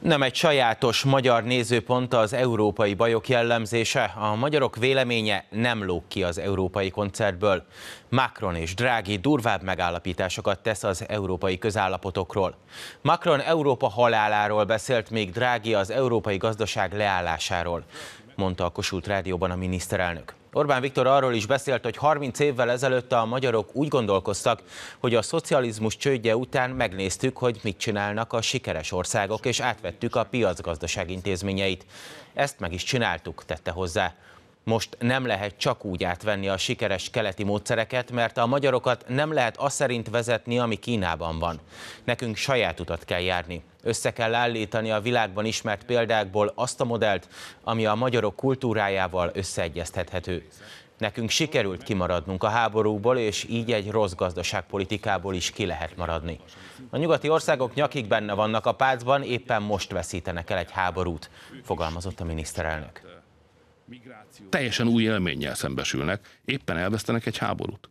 Nem egy sajátos magyar nézőpont az európai bajok jellemzése. A magyarok véleménye nem lóg ki az európai koncertből. Macron és Drági durvább megállapításokat tesz az európai közállapotokról. Macron Európa haláláról beszélt, még Drági az európai gazdaság leállásáról, mondta a Kossuth Rádióban a miniszterelnök. Orbán Viktor arról is beszélt, hogy 30 évvel ezelőtt a magyarok úgy gondolkoztak, hogy a szocializmus csődje után megnéztük, hogy mit csinálnak a sikeres országok, és átvettük a piacgazdaság intézményeit. Ezt meg is csináltuk, tette hozzá. Most nem lehet csak úgy átvenni a sikeres keleti módszereket, mert a magyarokat nem lehet azt szerint vezetni, ami Kínában van. Nekünk saját utat kell járni. Össze kell állítani a világban ismert példákból azt a modellt, ami a magyarok kultúrájával összeegyeztethető. Nekünk sikerült kimaradnunk a háborúból, és így egy rossz gazdaságpolitikából is ki lehet maradni. A nyugati országok nyakig benne vannak a pácban, éppen most veszítenek el egy háborút, fogalmazott a miniszterelnök teljesen új élménnyel szembesülnek, éppen elvesztenek egy háborút.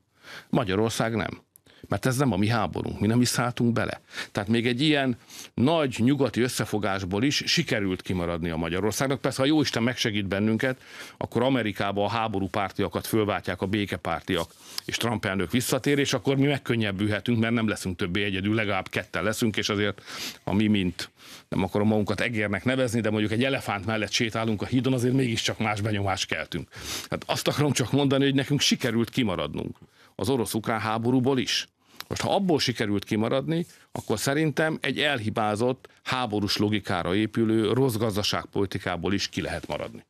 Magyarország nem. Mert ez nem a mi háborunk, mi nem is szálltunk bele. Tehát még egy ilyen nagy nyugati összefogásból is sikerült kimaradni a Magyarországnak. Persze, ha Isten megsegít bennünket, akkor Amerikában a háború pártiakat fölváltják a békepártiak, és Trump elnök visszatér, és akkor mi megkönnyebbülhetünk, mert nem leszünk többé egyedül, legalább ketten leszünk, és azért a mi, mint nem akarom magunkat egérnek nevezni, de mondjuk egy elefánt mellett sétálunk a hídon, azért mégiscsak más benyomást keltünk. Hát azt akarom csak mondani, hogy nekünk sikerült kimaradnunk az orosz-ukrán háborúból is. Most ha abból sikerült kimaradni, akkor szerintem egy elhibázott, háborús logikára épülő rossz gazdaságpolitikából is ki lehet maradni.